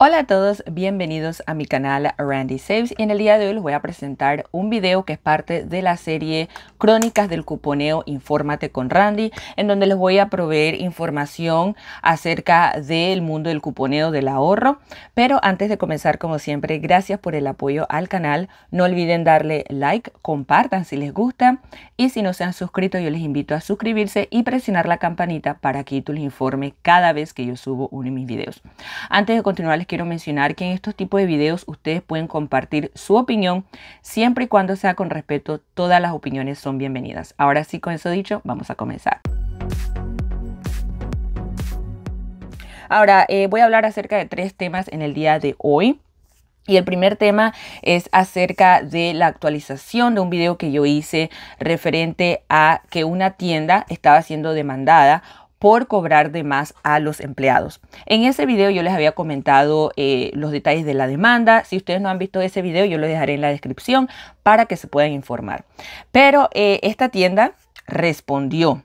Hola a todos, bienvenidos a mi canal Randy Saves y en el día de hoy les voy a presentar un video que es parte de la serie Crónicas del Cuponeo Infórmate con Randy en donde les voy a proveer información acerca del mundo del cuponeo del ahorro pero antes de comenzar como siempre gracias por el apoyo al canal no olviden darle like, compartan si les gusta y si no se han suscrito yo les invito a suscribirse y presionar la campanita para que tú les informe cada vez que yo subo uno de mis videos. Antes de continuar les quiero mencionar que en estos tipos de videos ustedes pueden compartir su opinión siempre y cuando sea con respeto. Todas las opiniones son bienvenidas. Ahora sí, con eso dicho, vamos a comenzar. Ahora, eh, voy a hablar acerca de tres temas en el día de hoy. Y el primer tema es acerca de la actualización de un video que yo hice referente a que una tienda estaba siendo demandada por cobrar de más a los empleados. En ese video yo les había comentado eh, los detalles de la demanda. Si ustedes no han visto ese video, yo lo dejaré en la descripción para que se puedan informar. Pero eh, esta tienda respondió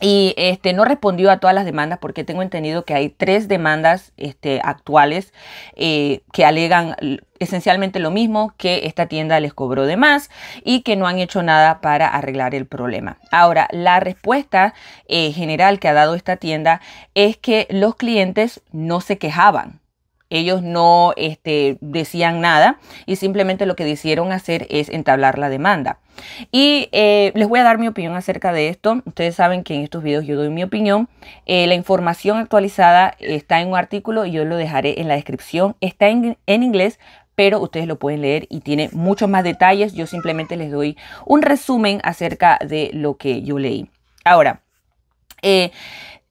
y este, no respondió a todas las demandas porque tengo entendido que hay tres demandas este, actuales eh, que alegan esencialmente lo mismo que esta tienda les cobró de más y que no han hecho nada para arreglar el problema. Ahora, la respuesta eh, general que ha dado esta tienda es que los clientes no se quejaban ellos no este, decían nada y simplemente lo que decidieron hacer es entablar la demanda. Y eh, les voy a dar mi opinión acerca de esto. Ustedes saben que en estos videos yo doy mi opinión. Eh, la información actualizada está en un artículo y yo lo dejaré en la descripción. Está en, inglés, pero ustedes lo pueden leer y tiene muchos más detalles. Yo simplemente les doy un resumen acerca de lo que yo leí. Ahora, eh,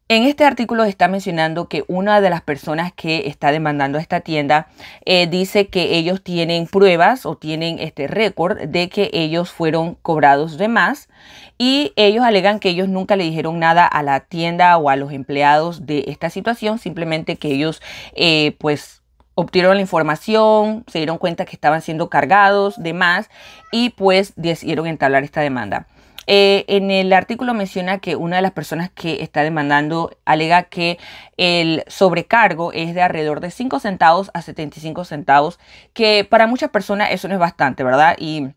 en este artículo está mencionando que una de las personas que está demandando a esta tienda eh, dice que ellos tienen pruebas o tienen este récord de que ellos fueron cobrados de más y ellos alegan que ellos nunca le dijeron nada a la tienda o a los empleados de esta situación, simplemente que ellos eh, pues obtuvieron la información, se dieron cuenta que estaban siendo cargados de más y pues decidieron entablar esta demanda. Eh, en el artículo menciona que una de las personas que está demandando alega que el sobrecargo es de alrededor de 5 centavos a 75 centavos, que para muchas personas eso no es bastante, ¿verdad? Y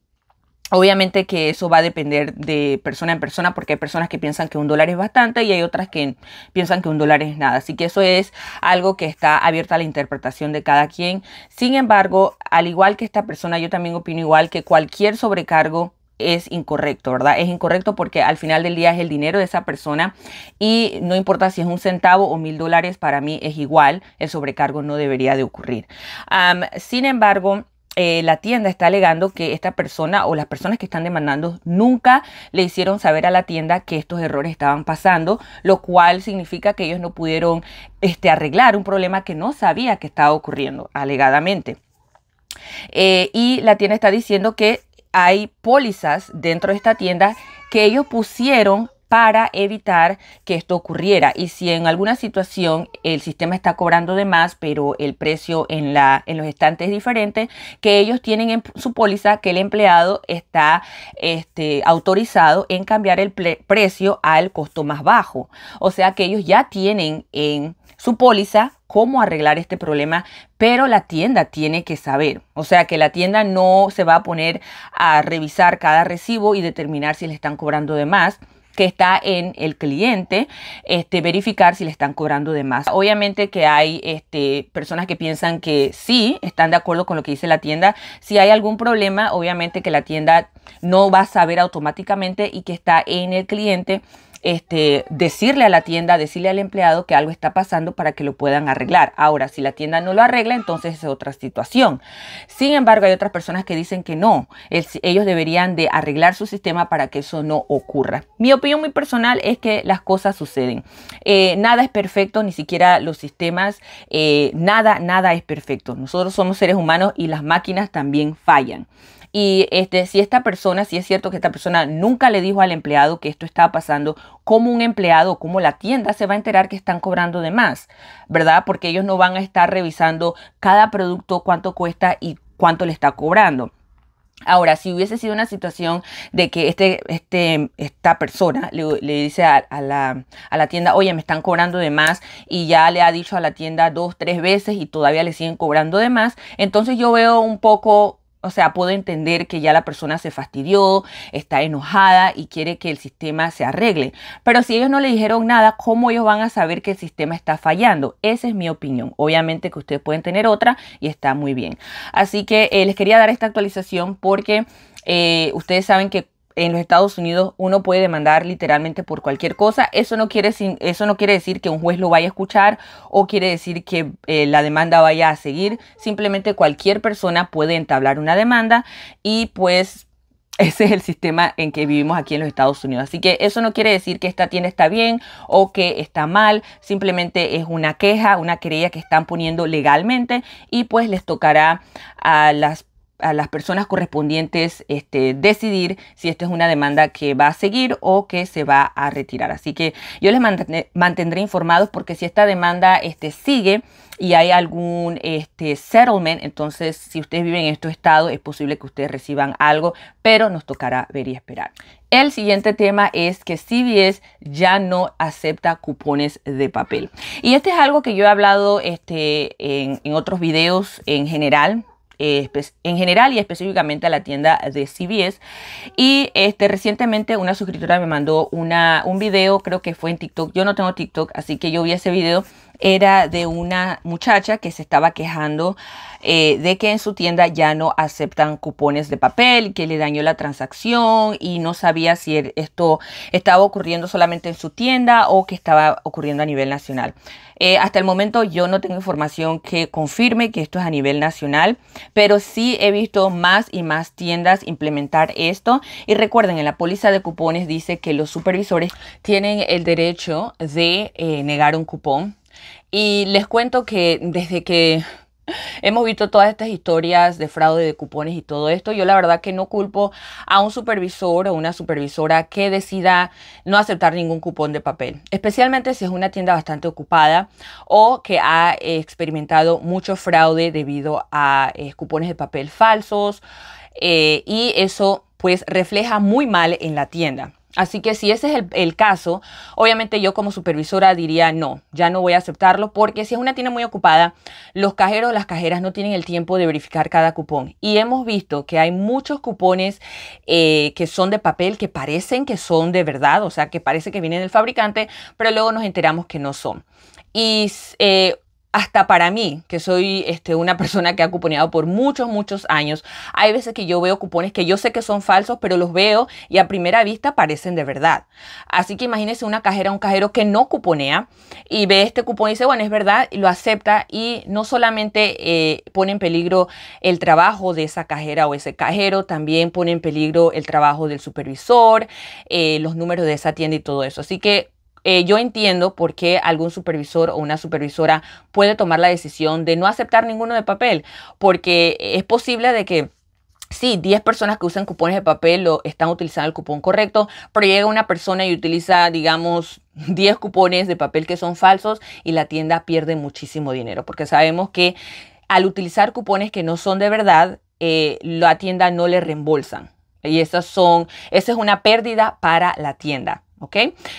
Obviamente que eso va a depender de persona en persona porque hay personas que piensan que un dólar es bastante y hay otras que piensan que un dólar es nada. Así que eso es algo que está abierto a la interpretación de cada quien. Sin embargo, al igual que esta persona, yo también opino igual que cualquier sobrecargo es incorrecto, ¿verdad? Es incorrecto porque al final del día es el dinero de esa persona y no importa si es un centavo o mil dólares, para mí es igual, el sobrecargo no debería de ocurrir. sin embargo, eh, la tienda está alegando que esta persona o las personas que están demandando nunca le hicieron saber a la tienda que estos errores estaban pasando, lo cual significa que ellos no pudieron este, arreglar un problema que no sabía que estaba ocurriendo, alegadamente. Eh, y la tienda está diciendo que hay pólizas dentro de esta tienda que ellos pusieron para evitar que esto ocurriera. Y si en alguna situación el sistema está cobrando de más, pero el precio en, en los estantes es diferente, que ellos tienen en su póliza que el empleado está este, autorizado en cambiar el precio al costo más bajo. O sea que ellos ya tienen en su póliza cómo arreglar este problema, pero la tienda tiene que saber. O sea que la tienda no se va a poner a revisar cada recibo y determinar si le están cobrando de más que está en el cliente este, verificar si le están cobrando de más. Obviamente que hay este, personas que piensan que sí, están de acuerdo con lo que dice la tienda. Si hay algún problema, obviamente que la tienda no va a saber automáticamente y que está en el cliente este, decirle a la tienda, decirle al empleado que algo está pasando para que lo puedan arreglar. Ahora, si la tienda no lo arregla, entonces es otra situación. Sin embargo, hay otras personas que dicen que no, ellos deberían de arreglar su sistema para que eso no ocurra. Mi opinión muy personal es que las cosas suceden. Eh, nada es perfecto, ni siquiera los sistemas, eh, nada, nada es perfecto. Nosotros somos seres humanos y las máquinas también fallan. Y este, si esta persona, si es cierto que esta persona nunca le dijo al empleado que esto estaba pasando, como un empleado, como la tienda se va a enterar que están cobrando de más, ¿verdad? Porque ellos no van a estar revisando cada producto, cuánto cuesta y cuánto le está cobrando. Ahora, si hubiese sido una situación de que este, este, esta persona le, dice a, la, a, la, tienda, oye, me están cobrando de más y ya le ha dicho a la tienda dos, tres veces y todavía le siguen cobrando de más, entonces yo veo un poco o sea, puedo entender que ya la persona se fastidió, está enojada y quiere que el sistema se arregle. Pero si ellos no le dijeron nada, ¿cómo ellos van a saber que el sistema está fallando? Esa es mi opinión. Obviamente que ustedes pueden tener otra y está muy bien. Así que eh, les quería dar esta actualización porque eh, ustedes saben que en los Estados Unidos uno puede demandar literalmente por cualquier cosa. Eso no quiere, eso no quiere decir que un juez lo vaya a escuchar o quiere decir que eh, la demanda vaya a seguir. Simplemente cualquier persona puede entablar una demanda y pues ese es el sistema en que vivimos aquí en los Estados Unidos. Así que eso no quiere decir que esta tienda está bien o que está mal. Simplemente es una queja, una querella que están poniendo legalmente y pues les tocará a las personas a las personas correspondientes este, decidir si esta es una demanda que va a seguir o que se va a retirar. Así que yo les mantendré, informados porque si esta demanda este, sigue y hay algún este, settlement, entonces si ustedes viven en estos estado es posible que ustedes reciban algo, pero nos tocará ver y esperar. El siguiente tema es que CBS ya no acepta cupones de papel. Y este es algo que yo he hablado en, en otros videos en general en general y específicamente a la tienda de CBS. Y este, recientemente una suscriptora me mandó una, un video, creo que fue en TikTok. Yo no tengo TikTok, así que yo vi ese video. Era de una muchacha que se estaba quejando eh, de que en su tienda ya no aceptan cupones de papel, que le dañó la transacción y no sabía si er, esto estaba ocurriendo solamente en su tienda o que estaba ocurriendo a nivel nacional. Eh, hasta el momento yo no tengo información que confirme que esto es a nivel nacional, pero sí he visto más y más tiendas implementar esto. Y recuerden, en la póliza de cupones dice que los supervisores tienen el derecho de eh, negar un cupón. Y les cuento que desde que Hemos visto todas estas historias de fraude de cupones y todo esto. Yo la verdad que no culpo a un supervisor o una supervisora que decida no aceptar ningún cupón de papel, especialmente si es una tienda bastante ocupada o que ha experimentado mucho fraude debido a eh, cupones de papel falsos eh, y eso pues refleja muy mal en la tienda. Así que si ese es el, caso, obviamente yo como supervisora diría no, ya no voy a aceptarlo porque si es una tienda muy ocupada, los cajeros o las cajeras no tienen el tiempo de verificar cada cupón. Y hemos visto que hay muchos cupones eh, que son de papel, que parecen que son de verdad, o sea, que parece que vienen del fabricante, pero luego nos enteramos que no son. Y eh, hasta para mí, que soy este, una persona que ha cuponeado por muchos, muchos años, hay veces que yo veo cupones que yo sé que son falsos, pero los veo y a primera vista parecen de verdad. Así que imagínense una cajera, un cajero que no cuponea y ve este cupón y dice, bueno, es verdad, y lo acepta y no solamente eh, pone en peligro el trabajo de esa cajera o ese cajero, también pone en peligro el trabajo del supervisor, eh, los números de esa tienda y todo eso. Así que eh, yo entiendo por qué algún supervisor o una supervisora puede tomar la decisión de no aceptar ninguno de papel, porque es posible de que... Sí, 10 personas que usan cupones de papel lo están utilizando el cupón correcto, pero llega una persona y utiliza, digamos, 10 cupones de papel que son falsos y la tienda pierde muchísimo dinero, porque sabemos que al utilizar cupones que no son de verdad, eh, la tienda no le reembolsan. Y esas son, esa es una pérdida para la tienda. ¿Ok?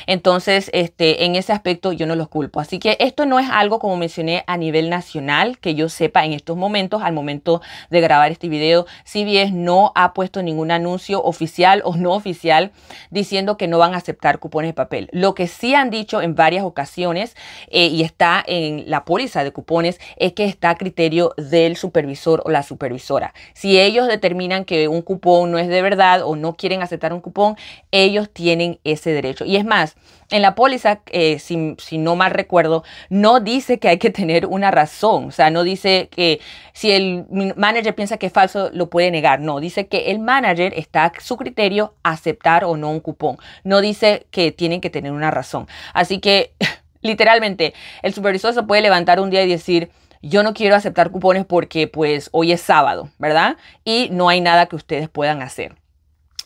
Entonces, este, en ese aspecto yo no los culpo. Así que esto no es algo, como mencioné, a nivel nacional que yo sepa en estos momentos, al momento de grabar este video. CBS no ha puesto ningún anuncio oficial o no oficial diciendo que no van a aceptar cupones de papel. Lo que sí han dicho en varias ocasiones eh, y está en la póliza de cupones es que está a criterio del supervisor o la supervisora. Si ellos determinan que un cupón no es de verdad o no quieren aceptar un cupón, ellos tienen ese derecho. Y es más, en la póliza, eh, si, si, no mal recuerdo, no dice que hay que tener una razón. O sea, no dice que si el manager piensa que es falso, lo puede negar. No, dice que el manager está a su criterio aceptar o no un cupón. No dice que tienen que tener una razón. Así que, literalmente, el supervisor se puede levantar un día y decir, yo no quiero aceptar cupones porque pues hoy es sábado, ¿verdad? Y no hay nada que ustedes puedan hacer.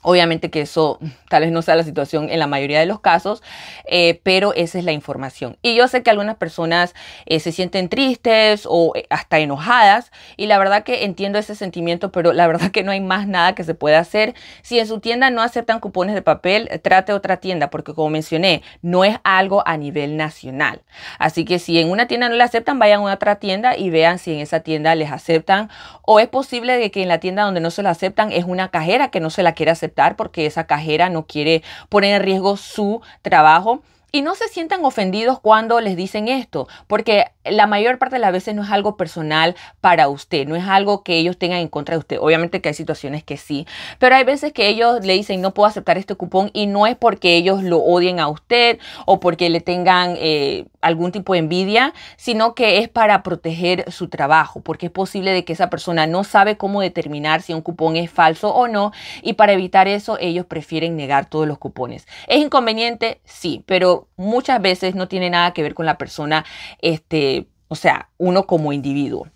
Obviamente que eso tal vez no sea la situación en la mayoría de los casos, eh, pero esa es la información. Y yo sé que algunas personas eh, se sienten tristes o eh, hasta enojadas y la verdad que entiendo ese sentimiento, pero la verdad que no hay más nada que se pueda hacer. Si en su tienda no aceptan cupones de papel, trate otra tienda porque como mencioné, no es algo a nivel nacional. Así que si en una tienda no le aceptan, vayan a otra tienda y vean si en esa tienda les aceptan o es posible que en la tienda donde no se la aceptan es una cajera que no se la quiera aceptar porque esa cajera no quiere poner en riesgo su trabajo. Y no se sientan ofendidos cuando les dicen esto, porque la mayor parte de las veces no es algo personal para usted, no es algo que ellos tengan en contra de usted. Obviamente que hay situaciones que sí, pero hay veces que ellos le dicen no puedo aceptar este cupón y no es porque ellos lo odien a usted o porque le tengan... Eh, algún tipo de envidia, sino que es para proteger su trabajo, porque es posible de que esa persona no sabe cómo determinar si un cupón es falso o no, y para evitar eso ellos prefieren negar todos los cupones. ¿Es inconveniente? Sí, pero muchas veces no tiene nada que ver con la persona, este, o sea, uno como individuo.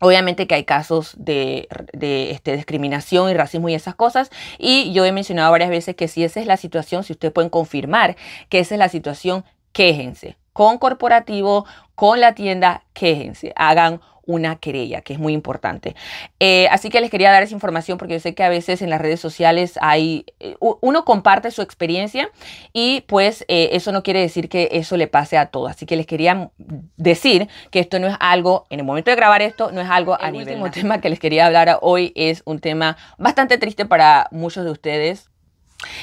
Obviamente que hay casos de, este, discriminación y racismo y esas cosas. Y yo he mencionado varias veces que si esa es la situación, si ustedes pueden confirmar que esa es la situación, quéjense con corporativo, con la tienda, quéjense, hagan una querella, que es muy importante. Eh, así que les quería dar esa información porque yo sé que a veces en las redes sociales hay, eh, uno comparte su experiencia y pues eh, eso no quiere decir que eso le pase a todos. Así que les quería decir que esto no es algo, en el momento de grabar esto, no es algo a el último tema que les quería hablar hoy es un tema bastante triste para muchos de ustedes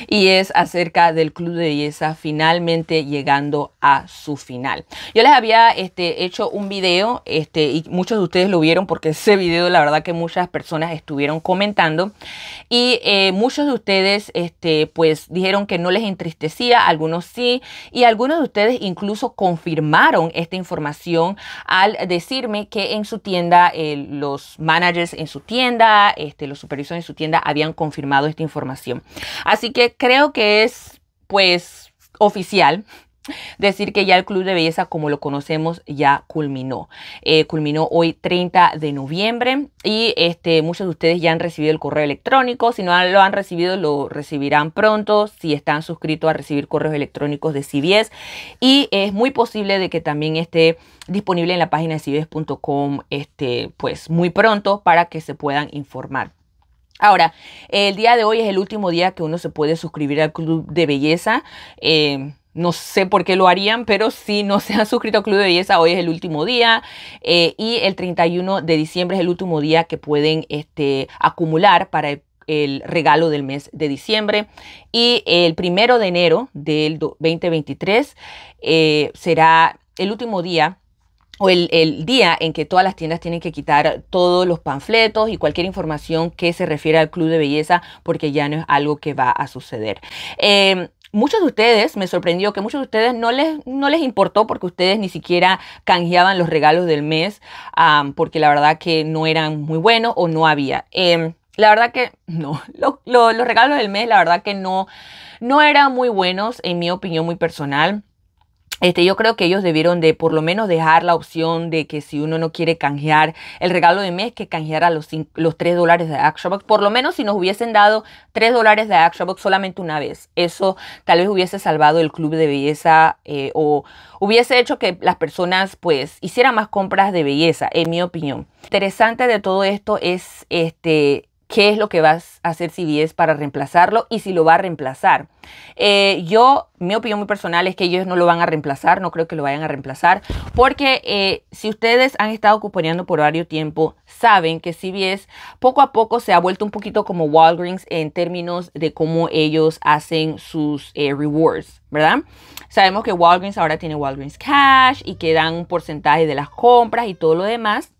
y es acerca del club de belleza finalmente llegando a su final. Yo les había este, hecho un video este, y muchos de ustedes lo vieron porque ese video la verdad que muchas personas estuvieron comentando y eh, muchos de ustedes este, pues dijeron que no les entristecía, algunos sí, y algunos de ustedes incluso confirmaron esta información al decirme que en su tienda, eh, los managers en su tienda, este, los supervisores en su tienda habían confirmado esta información. Así que creo que es pues oficial decir que ya el Club de Belleza como lo conocemos ya culminó. Eh, culminó hoy 30 de noviembre y este, muchos de ustedes ya han recibido el correo electrónico. Si no lo han recibido, lo recibirán pronto si están suscritos a recibir correos electrónicos de CBS. Y es muy posible de que también esté disponible en la página de CBS.com este, pues, muy pronto para que se puedan informar. Ahora, el día de hoy es el último día que uno se puede suscribir al Club de Belleza. Eh, no sé por qué lo harían, pero si no se han suscrito al Club de Belleza, hoy es el último día eh, y el 31 de diciembre es el último día que pueden este, acumular para el, regalo del mes de diciembre y el primero de enero del 2023 eh, será el último día o el, día en que todas las tiendas tienen que quitar todos los panfletos y cualquier información que se refiera al club de belleza porque ya no es algo que va a suceder. Em, Muchos de ustedes, me sorprendió que muchos de ustedes no les, no les importó porque ustedes ni siquiera canjeaban los regalos del mes, porque la verdad que no eran muy buenos o no había. Em, la verdad que no, los regalos del mes, la verdad que no, no eran muy buenos, en mi opinión muy personal. Este, yo creo que ellos debieron de por lo menos dejar la opción de que si uno no quiere canjear el regalo de mes, que canjeara los, los 3 dólares de Box. Por lo menos si nos hubiesen dado 3 dólares de ActionBox solamente una vez. Eso tal vez hubiese salvado el club de belleza eh, o hubiese hecho que las personas pues hicieran más compras de belleza, en mi opinión. Interesante de todo esto es este qué es lo que vas a hacer CBS para reemplazarlo y si lo va a reemplazar. Eh, yo, mi opinión muy personal es que ellos no lo van a reemplazar, no creo que lo vayan a reemplazar, porque eh, si ustedes han estado cuponeando por varios tiempo, saben que CBS poco a poco se ha vuelto un poquito como Walgreens en términos de cómo ellos hacen sus eh, rewards, ¿verdad? Sabemos que Walgreens ahora tiene Walgreens Cash y que dan un porcentaje de las compras y todo lo demás.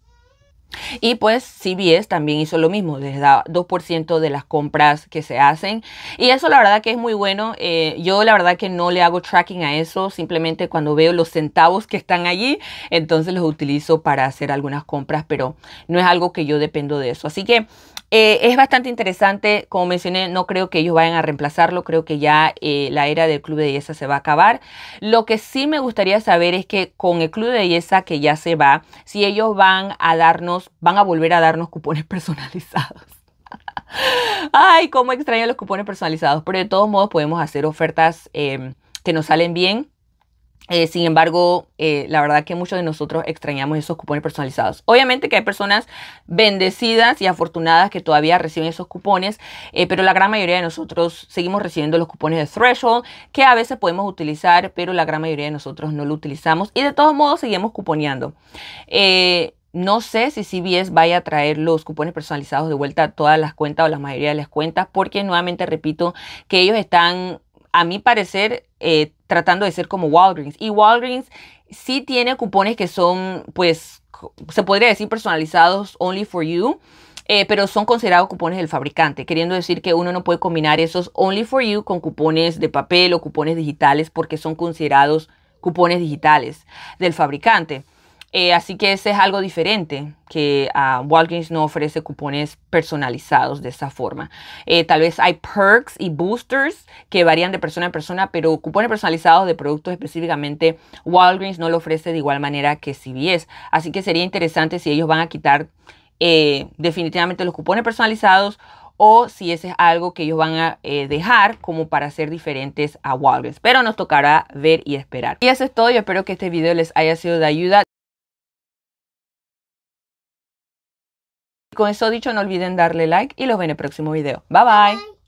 Y pues CBS también hizo lo mismo, les da 2% de las compras que se hacen. Y eso la verdad que es muy bueno. Eh, yo la verdad que no le hago tracking a eso, simplemente cuando veo los centavos que están allí, entonces los utilizo para hacer algunas compras, pero no es algo que yo dependo de eso. Así que eh, es bastante interesante, como mencioné, no creo que ellos vayan a reemplazarlo, creo que ya eh, la era del club de Yesa se va a acabar. Lo que sí me gustaría saber es que con el club de belleza que ya se va, si ellos van a darnos, van a volver a darnos cupones personalizados. Ay, cómo extraño los cupones personalizados, pero de todos modos podemos hacer ofertas em, que nos salen bien eh, sin embargo, eh, la verdad que muchos de nosotros extrañamos esos cupones personalizados. Obviamente que hay personas bendecidas y afortunadas que todavía reciben esos cupones, eh, pero la gran mayoría de nosotros seguimos recibiendo los cupones de Threshold, que a veces podemos utilizar, pero la gran mayoría de nosotros no lo utilizamos y de todos modos seguimos cuponeando. No sé si CBS vaya a traer los cupones personalizados de vuelta a todas las cuentas o la mayoría de las cuentas, porque nuevamente repito que ellos están a mi parecer, eh, tratando de ser como Walgreens. Y Walgreens sí tiene cupones que son, pues, se podría decir personalizados only for you. Eh, pero son considerados cupones del fabricante, queriendo decir que uno no puede combinar esos only for you con cupones de papel o cupones digitales porque son considerados cupones digitales del fabricante. Eh, así que ese es algo diferente, que ah, Walgreens no ofrece cupones personalizados de esa forma. Eh, tal vez hay perks y boosters que varían de persona a persona, pero cupones personalizados de productos específicamente Walgreens no lo ofrece de igual manera que CVS. Así que sería interesante si ellos van a quitar eh, definitivamente los cupones personalizados o si ese es algo que ellos van a dejar como para ser diferentes a Walgreens. Pero nos tocará ver y esperar. Y eso es todo. Yo espero que este video les haya sido de ayuda. Con eso dicho, no olviden darle like y los veo en el próximo video. bye. bye. bye.